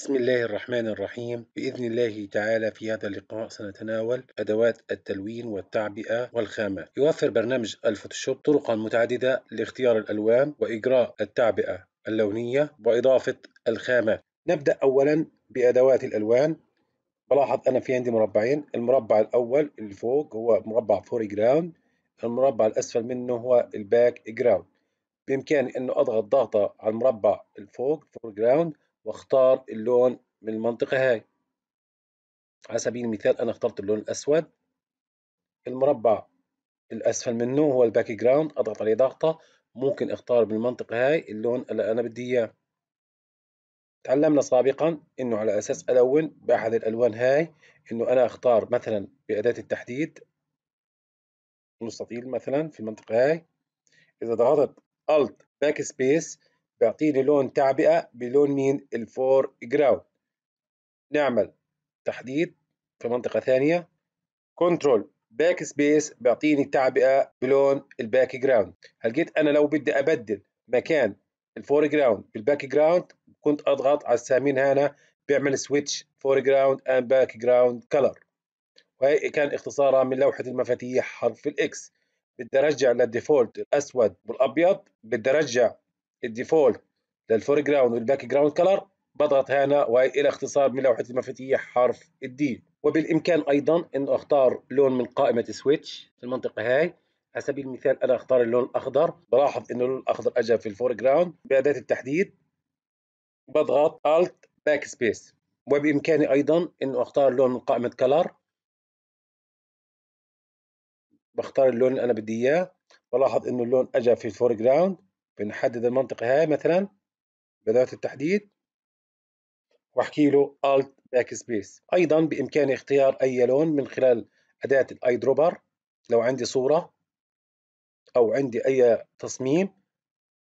بسم الله الرحمن الرحيم بإذن الله تعالى في هذا اللقاء سنتناول أدوات التلوين والتعبئة والخامات يوفر برنامج الفوتوشوب طرقا متعددة لاختيار الألوان وإجراء التعبئة اللونية وإضافة الخامات نبدأ أولا بأدوات الألوان بلاحظ أنا في عندي مربعين المربع الأول اللي فوق هو مربع فوري جراوند المربع الأسفل منه هو الباك جراوند بإمكاني أنه أضغط ضغطة على المربع الفوق فور جراوند واختار اللون من المنطقة هاي على سبيل المثال أنا اخترت اللون الأسود المربع الأسفل منه هو الباك جراوند أضغط عليه ضغطة ممكن اختار بالمنطقة هاي اللون اللي أنا بدي إياه تعلمنا سابقا انه على اساس الون باحد الالوان هاي انه انا اختار مثلا باداه التحديد مستطيل مثلا في المنطقه هاي اذا ضغطت Alt Backspace بيعطيني لون تعبئة بلون مين الفور جراوند نعمل تحديد في منطقة ثانية كنترول باك سبيس بيعطيني تعبئة بلون الباك جراوند هلقيت أنا لو بدي أبدل مكان الفور جراوند بالباك جراوند كنت أضغط على السامين هنا بيعمل سويتش فور جراوند اند باك جراوند كلر وهي كان اختصارها من لوحة المفاتيح حرف الإكس بدي أرجع للديفولت الأسود والأبيض بدي أرجع الديفولت للفور جراوند والباك جراوند كلر بضغط هنا والى اختصار من لوحه المفاتيح حرف الدي وبالامكان ايضا انه اختار لون من قائمه سويتش في المنطقه هاي على سبيل المثال انا اختار اللون الاخضر بلاحظ انه اللون الاخضر اجى في الفور جراوند باداه التحديد بضغط الت باك سبيس وبامكاني ايضا انه اختار لون من قائمه كلر بختار اللون اللي انا بدي اياه بلاحظ انه اللون اجى في الفور جراوند بنحدد المنطقة هاي مثلا بأداة التحديد واحكي له Alt Backspace أيضا بإمكاني اختيار أي لون من خلال أداة الأي دروبر لو عندي صورة أو عندي أي تصميم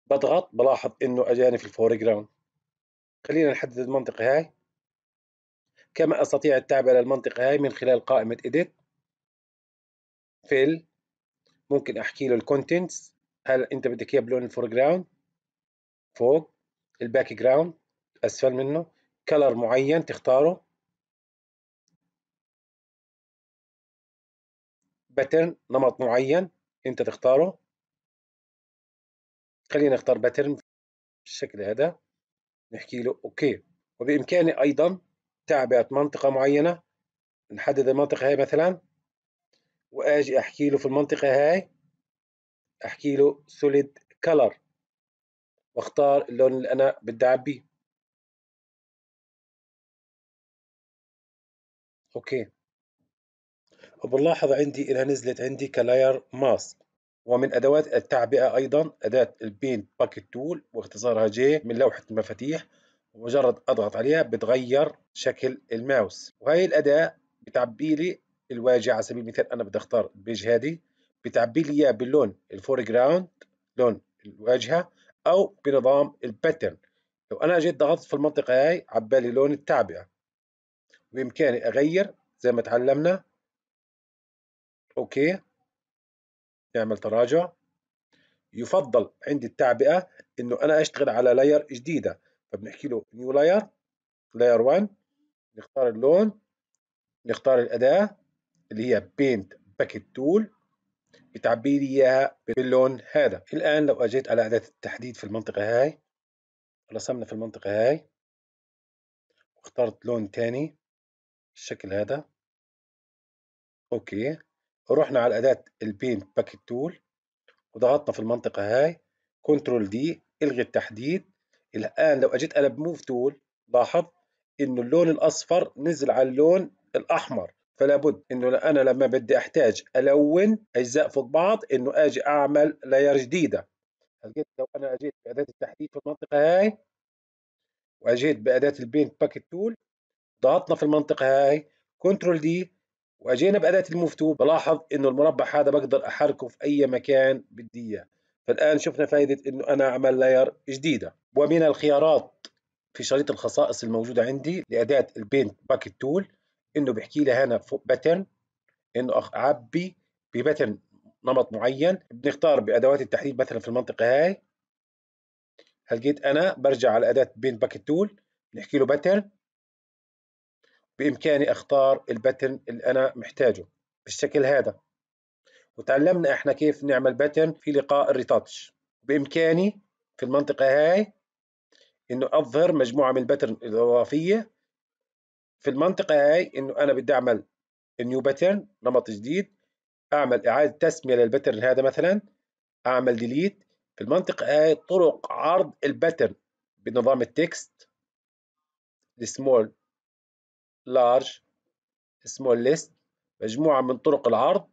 بضغط بلاحظ إنه أجاني في الفور جراوند خلينا نحدد المنطقة هاي كما أستطيع التعب على المنطقة هاي من خلال قائمة Edit Fill ممكن أحكي له الكونتنتس هل انت بدك اياه بلون الفور جراوند فوق الباك جراوند اسفل منه كلر معين تختاره باترن نمط معين انت تختاره خلينا نختار باترن بالشكل هذا نحكي له اوكي وبامكاني ايضا تعبئه منطقه معينه نحدد المنطقه هاي مثلا واجي احكي له في المنطقه هاي احكي له سوليد كلر واختار اللون اللي انا بدي اعبيه اوكي وبنلاحظ عندي انها نزلت عندي كلاير ماسك ومن ادوات التعبئه ايضا اداه البين باكيت تول واختصارها جي من لوحه المفاتيح ومجرد اضغط عليها بتغير شكل الماوس وهي الاداه بتعبي لي الواجهه على سبيل المثال انا بدي اختار البيج هذه بتعبي لي اياه باللون الفور جراوند لون الواجهه او بنظام الباترن لو انا جيت ضغطت في المنطقه هاي عبالي لون التعبئه بامكاني اغير زي ما تعلمنا اوكي نعمل تراجع يفضل عندي التعبئه انه انا اشتغل على لاير جديده فبنحكي له نيو لاير لاير 1 نختار اللون نختار الاداه اللي هي بينت باكيت تول بتعبي لي اياها باللون هذا الان لو اجيت على اداه التحديد في المنطقه هاي رسمنا في المنطقه هاي واخترت لون تاني بالشكل هذا اوكي رحنا على اداه البين باكيت تول وضغطنا في المنطقه هاي كنترول دي الغي التحديد الان لو اجيت انا موف تول لاحظ انه اللون الاصفر نزل على اللون الاحمر فلا بد انه انا لما بدي احتاج الون اجزاء فوق بعض انه اجي اعمل لاير جديده هلقيت لو انا اجيت باداه التحديد في المنطقه هاي واجيت باداه البينت باكيت تول ضغطنا في المنطقه هاي كنترول دي واجينا باداه الموف تو بلاحظ انه المربع هذا بقدر احركه في اي مكان بدي اياه فالان شفنا فائده انه انا اعمل لاير جديده ومن الخيارات في شريط الخصائص الموجوده عندي لاداه البينت باكيت تول انه بيحكي لي هنا باترن انه اعبي بباترن نمط معين بنختار بادوات التحديد مثلا في المنطقه هاي هلقيت انا برجع على اداه بين باكيت تول بنحكي له باترن بامكاني اختار الباترن اللي انا محتاجه بالشكل هذا وتعلمنا احنا كيف نعمل باترن في لقاء الريتاتش بامكاني في المنطقه هاي انه اظهر مجموعه من الباترن الاضافيه في المنطقة هاي إنه أنا بدي أعمل نيو باترن نمط جديد أعمل إعادة تسمية للباترن هذا مثلا أعمل ديليت في المنطقة هاي طرق عرض الباترن بنظام التكست السمول لارج سمول ليست مجموعة من طرق العرض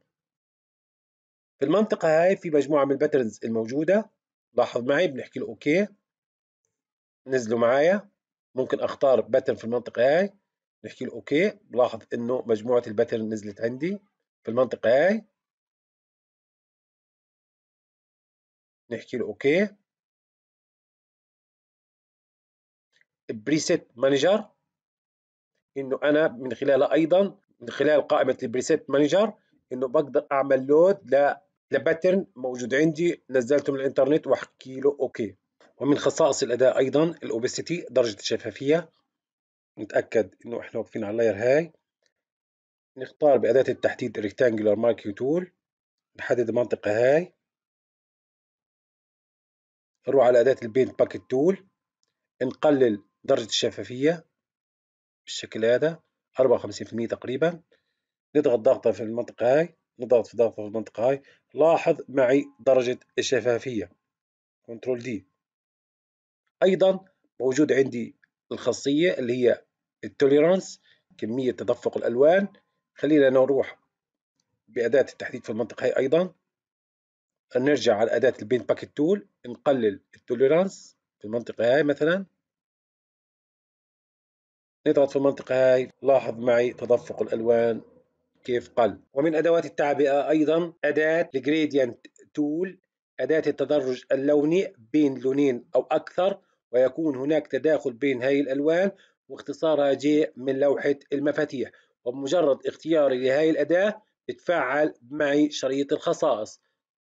في المنطقة هاي في مجموعة من الباترنز الموجودة لاحظ معي بنحكي له اوكي نزلوا معايا ممكن اختار باترن في المنطقة هاي نحكي له اوكي بلاحظ انه مجموعه الباترن نزلت عندي في المنطقه هاي نحكي له اوكي بريسيت مانجر انه انا من خلالها ايضا من خلال قائمه البريسيت مانجر انه بقدر اعمل لود ل لباترن موجود عندي نزلته من الانترنت واحكي له اوكي ومن خصائص الاداء ايضا الاوبستي درجه الشفافيه نتأكد إنه إحنا واقفين على اللاير هاي نختار بأداة التحديد Rectangular Marking Tool نحدد المنطقة هاي نروح على أداة البينت باكت تول نقلل درجة الشفافية بالشكل هذا 54% تقريبا نضغط ضغطة في المنطقة هاي نضغط في ضغطة في المنطقة هاي لاحظ معي درجة الشفافية Ctrl دي أيضا موجود عندي الخاصية اللي هي التوليرانس كمية تدفق الألوان خلينا نروح بأداة التحديد في المنطقة هي أيضا نرجع على أداة البين باكيت تول نقلل التوليرانس في المنطقة هاي مثلا نضغط في المنطقة هاي لاحظ معي تدفق الألوان كيف قل ومن أدوات التعبئة أيضا أداة الجريديانت تول أداة التدرج اللوني بين لونين أو أكثر ويكون هناك تداخل بين هاي الألوان واختصارها جي من لوحة المفاتيح وبمجرد اختياري لهذه الأداة بتفعل معي شريط الخصائص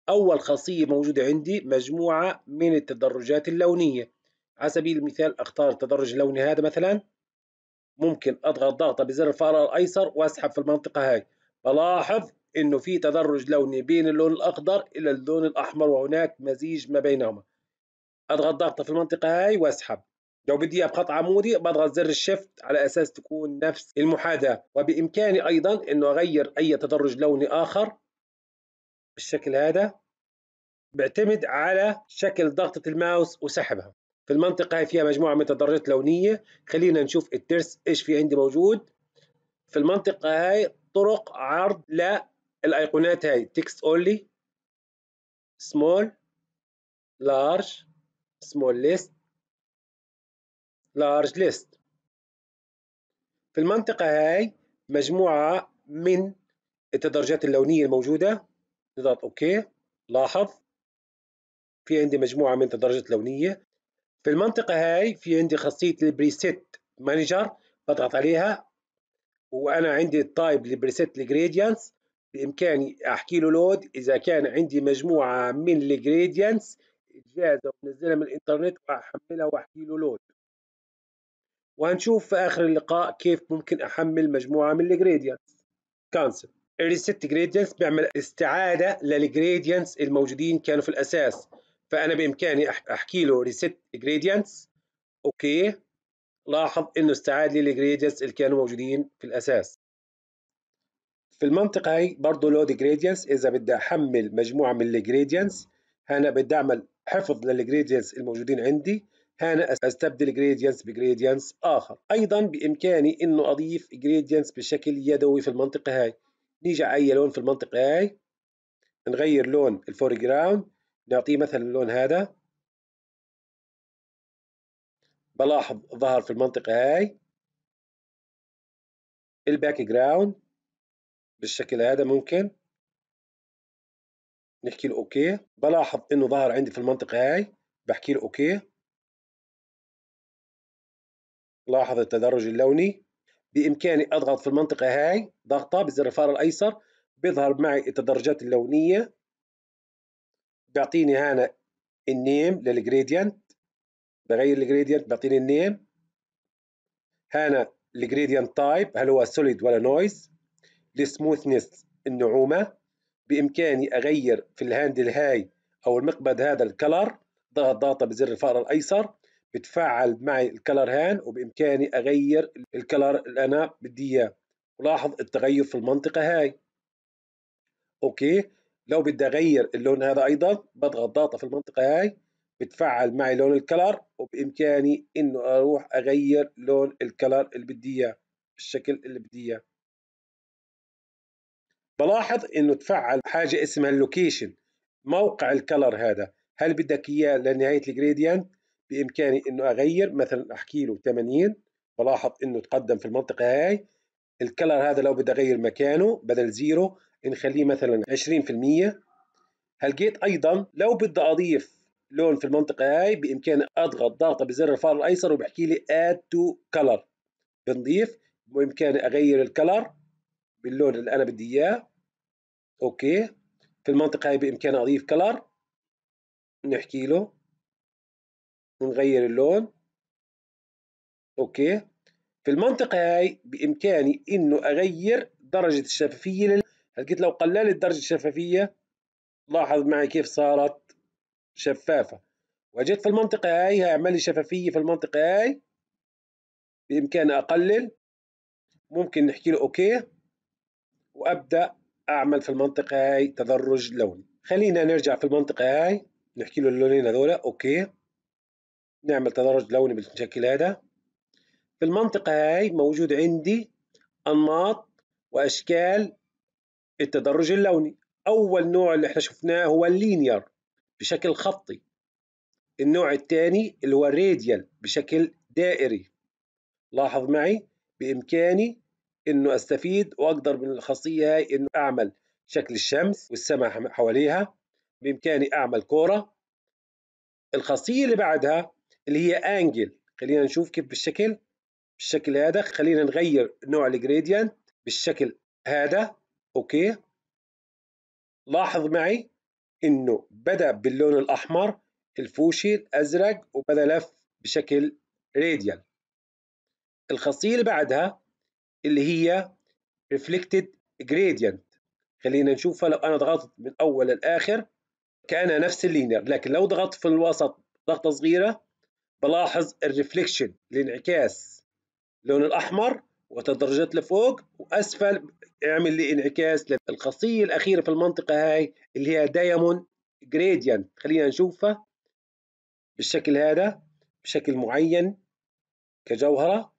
أول خاصية موجودة عندي مجموعة من التدرجات اللونية على سبيل المثال أختار التدرج اللوني هذا مثلا ممكن أضغط ضغطة بزر الفأرة الأيسر وأسحب في المنطقة هاي بلاحظ إنه في تدرج لوني بين اللون الأخضر إلى اللون الأحمر وهناك مزيج ما بينهما أضغط ضغطة في المنطقة هاي وأسحب لو بدي اياها بخط عمودي بضغط زر الشيفت على اساس تكون نفس المحاذاه وبامكاني ايضا انه اغير اي تدرج لوني اخر بالشكل هذا بعتمد على شكل ضغطه الماوس وسحبها في المنطقه هي فيها مجموعه من التدرجات لونيه خلينا نشوف الترس ايش في عندي موجود في المنطقه هاي طرق عرض للايقونات هاي تكست اونلي سمول لارج سمول ليست large list في المنطقة هاي مجموعة من التدرجات اللونية الموجودة نضغط أوكي لاحظ في عندي مجموعة من التدرجات اللونية في المنطقة هاي في عندي خاصية البريسيت مانجر بضغط عليها وأنا عندي التايب البريست الجريديانس بإمكاني أحكي له لود إذا كان عندي مجموعة من الجريديانس جاهزة ونزلها من الإنترنت وأحملها وأحكي له لود وهنشوف في آخر اللقاء كيف ممكن أحمل مجموعة من الجريدينتس كانسل الريست جريدينتس بيعمل استعادة للجريدينتس الموجودين كانوا في الأساس فأنا بإمكاني أحكي له ريست جريدينتس أوكي لاحظ إنه استعاد لي الجريدينتس اللي كانوا موجودين في الأساس في المنطقة هي برضه لود جريدينتس إذا بدي أحمل مجموعة من الجريدينتس أنا بدي أعمل حفظ للجريدينتس الموجودين عندي هنا استبدل جريدينتس بجريدينتس اخر ايضا بامكاني انه اضيف جريدينتس بشكل يدوي في المنطقه هاي نيجي على اي لون في المنطقه هاي نغير لون الفور جراوند نعطيه مثلا اللون هذا بلاحظ ظهر في المنطقه هاي الباك جراوند بالشكل هذا ممكن نحكي له اوكي بلاحظ انه ظهر عندي في المنطقه هاي بحكي له اوكي لاحظ التدرج اللوني بإمكاني أضغط في المنطقة هاي ضغطة بزر الفار الأيسر بيظهر معي التدرجات اللونية بيعطيني هنا النيم للجريدينت بغير الجريدينت بيعطيني النيم هنا الجريدينت تايب هل هو سوليد ولا نويز السموثنس النعومة بإمكاني أغير في الهاندل هاي أو المقبض هذا الكلر ضغط ضغطة بزر الفأر الأيسر بتفعل معي الكلر هان وبامكاني اغير الكلر اللي انا بدي اياه ولاحظ التغير في المنطقه هاي اوكي لو بدي اغير اللون هذا ايضا بضغط ضغطه في المنطقه هاي بتفعل معي لون الكلر وبامكاني انه اروح اغير لون الكلر اللي بدي اياه الشكل اللي بدي اياه بلاحظ انه تفعل حاجه اسمها اللوكيشن موقع الكلر هذا هل بدك اياه لنهايه الجريدينت بامكاني انه اغير مثلا احكي له 80 بلاحظ انه تقدم في المنطقه هاي الكلر هذا لو بدي اغير مكانه بدل زيرو نخليه مثلا 20% هلقيت ايضا لو بدي اضيف لون في المنطقه هاي بامكاني اضغط ضغطه بزر الفار الايسر وبحكي لي اد تو كلر بنضيف بامكاني اغير الكلر باللون اللي انا بدي اياه اوكي في المنطقه هاي بامكاني اضيف كلر نحكي له ونغير اللون اوكي في المنطقة هاي بإمكاني إنه أغير درجة الشفافية لل... هلقيت لو قللت درجة الشفافية لاحظ معي كيف صارت شفافة وجدت في المنطقة هاي هيعمل لي شفافية في المنطقة هاي بإمكاني أقلل ممكن نحكي له أوكي وأبدأ أعمل في المنطقة هاي تدرج لوني خلينا نرجع في المنطقة هاي نحكي له اللونين هذول أوكي نعمل تدرج لوني بالشكل هذا في المنطقة هاي موجود عندي أنماط وأشكال التدرج اللوني أول نوع اللي احنا شفناه هو اللينير بشكل خطي النوع الثاني اللي هو الراديال بشكل دائري لاحظ معي بإمكاني إنه أستفيد وأقدر من الخاصية هاي إنه أعمل شكل الشمس والسماء حواليها بإمكاني أعمل كورة الخاصية اللي بعدها اللي هي انجل خلينا نشوف كيف بالشكل بالشكل هذا خلينا نغير نوع الجريديانت بالشكل هذا اوكي لاحظ معي انه بدا باللون الاحمر الفوشي الازرق وبدا لف بشكل راديال الخاصيه اللي بعدها اللي هي ريفلكتد جريديانت خلينا نشوفها لو انا ضغطت من اول لاخر كانها نفس اللينير لكن لو ضغطت في الوسط ضغطه صغيره بلاحظ الريفليكشن الانعكاس لون الاحمر وتدرجت لفوق واسفل اعمل لي انعكاس للخاصيه الاخيره في المنطقه هاي اللي هي دايموند جريديانت خلينا نشوفها بالشكل هذا بشكل معين كجوهره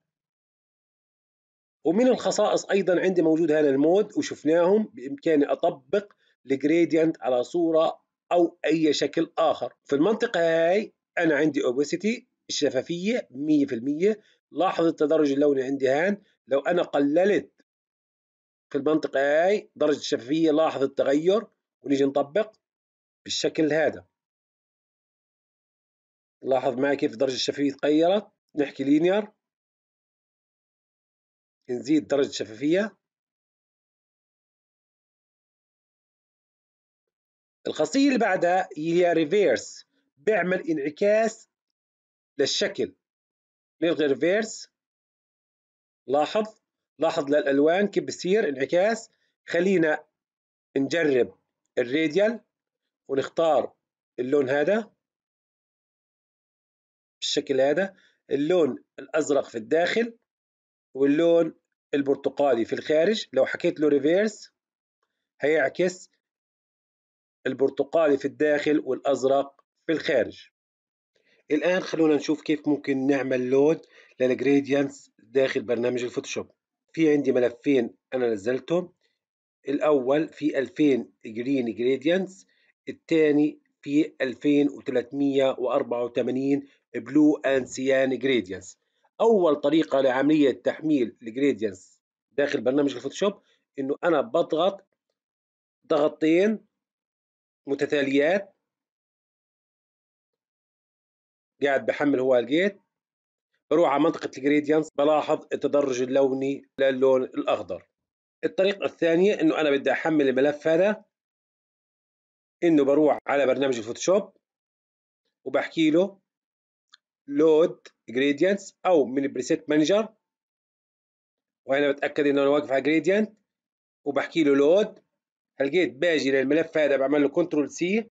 ومن الخصائص ايضا عندي موجود هذا المود وشفناهم بامكاني اطبق الجريديانت على صوره او اي شكل اخر في المنطقه هاي انا عندي اوبسيتي الشفافية 100% لاحظ التدرج اللوني عندي هان لو أنا قللت في المنطقة هاي درجة الشفافية لاحظ التغير ونيجي نطبق بالشكل هذا لاحظ معي كيف درجة الشفافية تغيرت نحكي لينير نزيد درجة الشفافية الخاصية اللي بعدها هي ريفيرس بيعمل انعكاس للشكل للغيرفيرس لاحظ لاحظ للألوان كيف بصير انعكاس خلينا نجرب الراديال ونختار اللون هذا بالشكل هذا اللون الأزرق في الداخل واللون البرتقالي في الخارج لو حكيت له ريفيرس هيعكس البرتقالي في الداخل والأزرق في الخارج الآن خلونا نشوف كيف ممكن نعمل لود للجريدينتس داخل برنامج الفوتوشوب في عندي ملفين أنا نزلتهم الأول في 2000 جرين جريدينتس الثاني في 2384 بلو اند سيان جريدينتس اول طريقه لعمليه تحميل الجريدينتس داخل برنامج الفوتوشوب انه انا بضغط ضغطتين متتاليات قاعد بحمل هو الجيت بروح على منطقة الجريدينتس بلاحظ التدرج اللوني للون الأخضر الطريقة الثانية إنه أنا بدي أحمل الملف هذا إنه بروح على برنامج الفوتوشوب وبحكي له لود جريدينتس أو من البريسيت مانجر وهنا بتأكد إنه أنا واقف على جريدينت وبحكي له لود هلقيت باجي للملف هذا بعمل له كنترول سي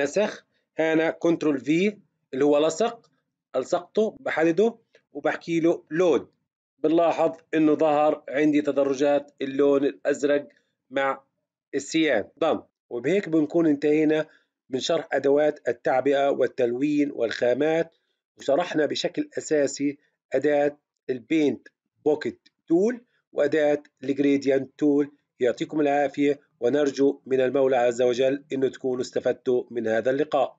نسخ هنا كنترول في اللي هو لصق ألصقته بحدده وبحكي له لود بنلاحظ انه ظهر عندي تدرجات اللون الازرق مع السيان ضم وبهيك بنكون انتهينا من شرح ادوات التعبئه والتلوين والخامات وشرحنا بشكل اساسي اداه البينت بوكيت تول واداه الجريديانت تول يعطيكم العافيه ونرجو من المولى عز وجل انه تكونوا استفدتوا من هذا اللقاء